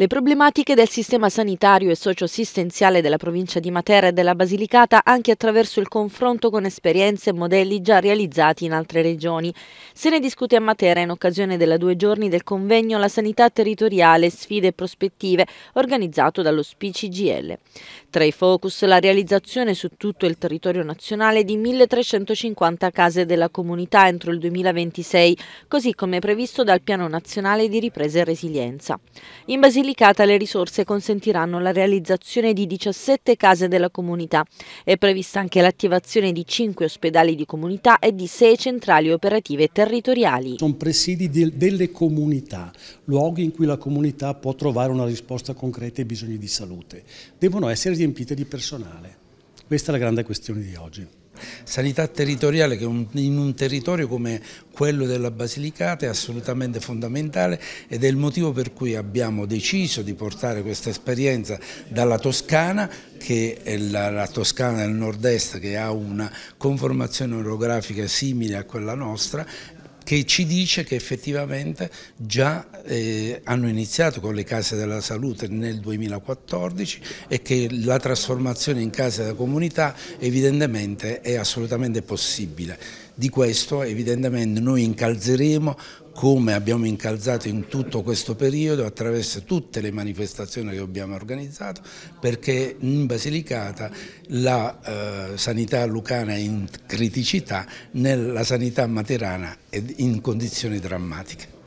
Le problematiche del sistema sanitario e socio-assistenziale della provincia di Matera e della Basilicata anche attraverso il confronto con esperienze e modelli già realizzati in altre regioni. Se ne discute a Matera in occasione della due giorni del convegno La sanità territoriale, sfide e prospettive organizzato dallo SPCGL. Tra i focus la realizzazione su tutto il territorio nazionale di 1350 case della comunità entro il 2026, così come previsto dal Piano Nazionale di Ripresa e Resilienza. In Basilicata applicata le risorse consentiranno la realizzazione di 17 case della comunità. È prevista anche l'attivazione di 5 ospedali di comunità e di 6 centrali operative territoriali. Sono presidi delle comunità, luoghi in cui la comunità può trovare una risposta concreta ai bisogni di salute. Devono essere riempite di personale. Questa è la grande questione di oggi sanità territoriale che in un territorio come quello della Basilicata è assolutamente fondamentale ed è il motivo per cui abbiamo deciso di portare questa esperienza dalla Toscana che è la, la Toscana del nord-est che ha una conformazione orografica simile a quella nostra che ci dice che effettivamente già eh, hanno iniziato con le case della salute nel 2014 e che la trasformazione in case della comunità evidentemente è assolutamente possibile. Di questo evidentemente noi incalzeremo come abbiamo incalzato in tutto questo periodo attraverso tutte le manifestazioni che abbiamo organizzato perché in Basilicata la eh, sanità lucana è in criticità, nella sanità materana è in condizioni drammatiche.